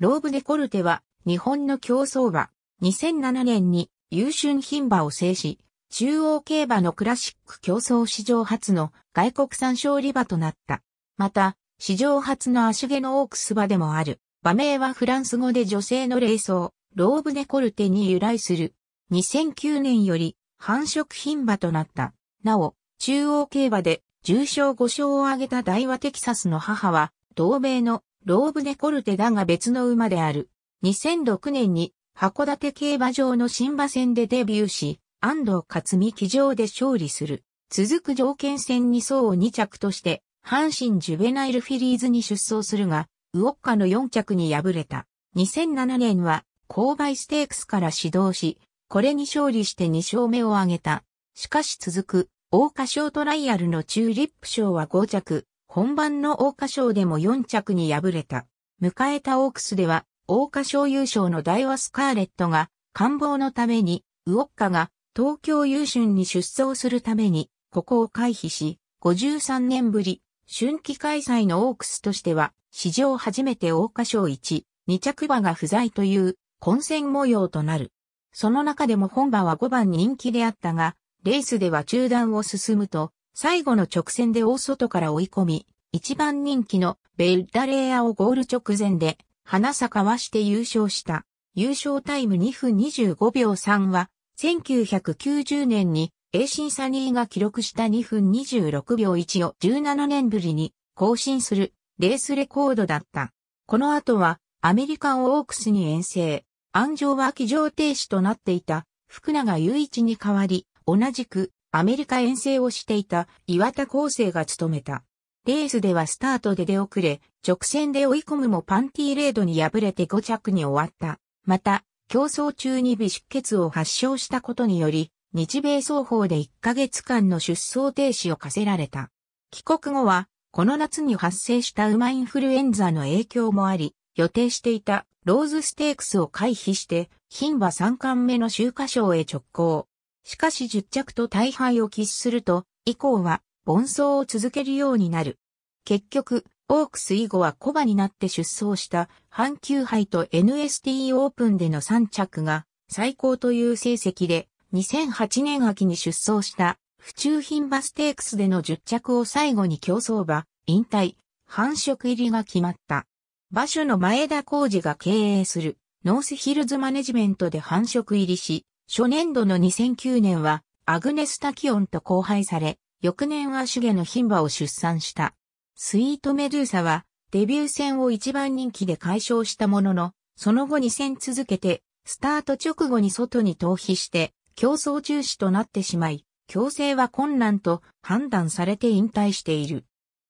ローブデコルテは日本の競走馬、2007年に優秀品馬を制し、中央競馬のクラシック競争史上初の外国産勝利馬となった。また、史上初の足毛のオークス馬でもある。馬名はフランス語で女性の霊装、ローブデコルテに由来する。2009年より繁殖品馬となった。なお、中央競馬で重賞5勝を挙げた大和テキサスの母は、同盟のローブデコルテだが別の馬である。2006年に函館競馬場の新馬戦でデビューし、安藤勝美騎乗で勝利する。続く条件戦に層を2着として、阪神ジュベナイルフィリーズに出走するが、ウォッカの4着に敗れた。2007年は、勾配ステークスから始動し、これに勝利して2勝目を挙げた。しかし続く、桜花賞トライアルのチューリップ賞は5着、本番の桜花賞でも4着に敗れた。迎えたオークスでは、桜花賞優勝のダイワスカーレットが、官房のために、ウオッカが東京優春に出走するために、ここを回避し、53年ぶり、春季開催のオークスとしては、史上初めて桜花賞1、2着馬が不在という混戦模様となる。その中でも本馬は5番人気であったが、レースでは中断を進むと、最後の直線で大外から追い込み、一番人気のベルダレーアをゴール直前で、花坂はして優勝した。優勝タイム2分25秒3は、1990年に、エーシンサニーが記録した2分26秒1を17年ぶりに更新するレースレコードだった。この後はアメリカンオークスに遠征。安城は騎乗停止となっていた福永雄一に代わり、同じくアメリカ遠征をしていた岩田厚生が務めた。レースではスタートで出遅れ、直線で追い込むもパンティーレードに敗れて5着に終わった。また、競争中に微出血を発症したことにより、日米双方で1ヶ月間の出走停止を課せられた。帰国後は、この夏に発生した馬インフルエンザの影響もあり、予定していたローズステークスを回避して、牝馬3冠目の秋華賞へ直行。しかし10着と大敗を喫すると、以降は、奔走を続けるようになる。結局、オークス以後はコバになって出走した阪急杯と NST オープンでの3着が最高という成績で2008年秋に出走した府中品バステークスでの10着を最後に競走馬、引退、繁殖入りが決まった。馬主の前田浩二が経営するノースヒルズマネジメントで繁殖入りし、初年度の2009年は、アグネス・タキオンと交配され、翌年はシュゲのン馬を出産した。スイート・メドゥーサは、デビュー戦を一番人気で解消したものの、その後2戦続けて、スタート直後に外に逃避して、競争中止となってしまい、強制は困難と判断されて引退している。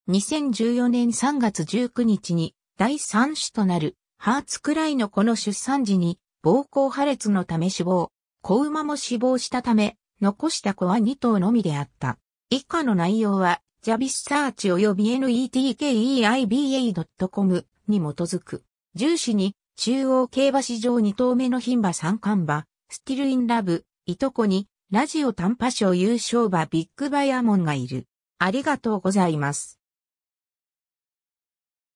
2014年3月19日に、第3子となる、ハーツクライのこの出産時に、膀胱破裂のため死亡。子馬も死亡したため、残した子は2頭のみであった。以下の内容は、ジャビスサーチ及び netkeiba.com に基づく。重視に、中央競馬市場2頭目の牝馬三冠馬、スティルインラブ、いとこに、ラジオ短波賞優勝馬ビッグバイアモンがいる。ありがとうございます。